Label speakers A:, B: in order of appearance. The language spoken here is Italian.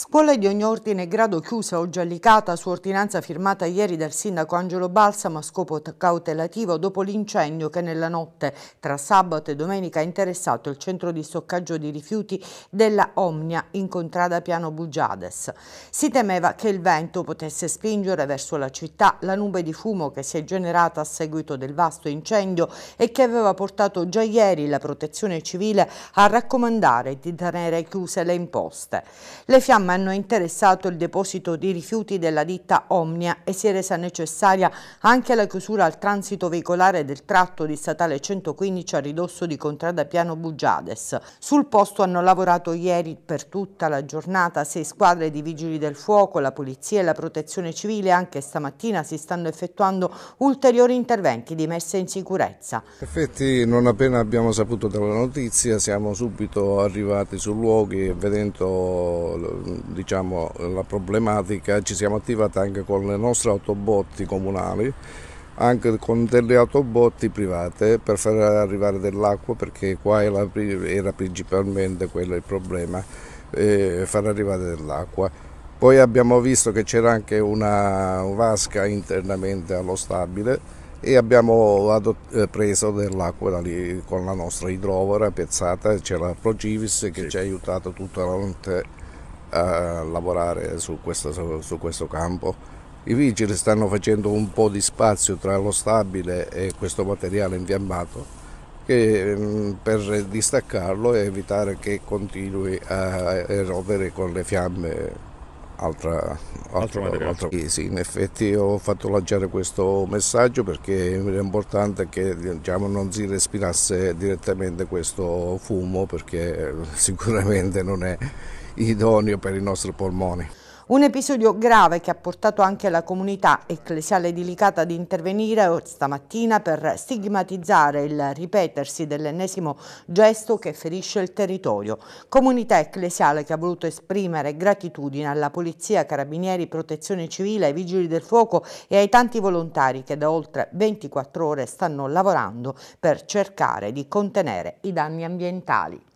A: Scuole di ogni ordine e grado chiusa o giallicata su ordinanza firmata ieri dal sindaco Angelo Balsamo a scopo cautelativo dopo l'incendio che nella notte tra sabato e domenica ha interessato il centro di stoccaggio di rifiuti della Omnia in contrada Piano Bugiades. Si temeva che il vento potesse spingere verso la città la nube di fumo che si è generata a seguito del vasto incendio e che aveva portato già ieri la protezione civile a raccomandare di tenere chiuse le imposte. Le fiamme Roma hanno interessato il deposito di rifiuti della ditta Omnia e si è resa necessaria anche la chiusura al transito veicolare del tratto di statale 115 a ridosso di Contrada Piano Bugiades. Sul posto hanno lavorato ieri per tutta la giornata sei squadre di vigili del fuoco, la polizia e la protezione civile. Anche stamattina si stanno effettuando ulteriori interventi di messa in sicurezza.
B: In effetti non appena abbiamo saputo della notizia siamo subito arrivati sul luogo e vedendo diciamo, la problematica ci siamo attivati anche con le nostre autobotti comunali anche con delle autobotti private per far arrivare dell'acqua perché qua era, era principalmente quello il problema eh, far arrivare dell'acqua poi abbiamo visto che c'era anche una vasca internamente allo stabile e abbiamo eh, preso dell'acqua da lì con la nostra idrovora pezzata, c'è la Procivis che ci ha aiutato tutta la notte a lavorare su questo, su questo campo. I vigili stanno facendo un po' di spazio tra lo stabile e questo materiale infiammato che, mm, per distaccarlo e evitare che continui a erodere con le fiamme altra, altro, altro, altro. Sì, sì, in effetti ho fatto lanciare questo messaggio perché era importante che diciamo, non si respirasse direttamente questo fumo perché eh, sicuramente non è idoneo per i nostri polmoni.
A: Un episodio grave che ha portato anche la comunità ecclesiale di Licata ad intervenire stamattina per stigmatizzare il ripetersi dell'ennesimo gesto che ferisce il territorio. Comunità ecclesiale che ha voluto esprimere gratitudine alla Polizia, Carabinieri, Protezione Civile, ai Vigili del Fuoco e ai tanti volontari che da oltre 24 ore stanno lavorando per cercare di contenere i danni ambientali.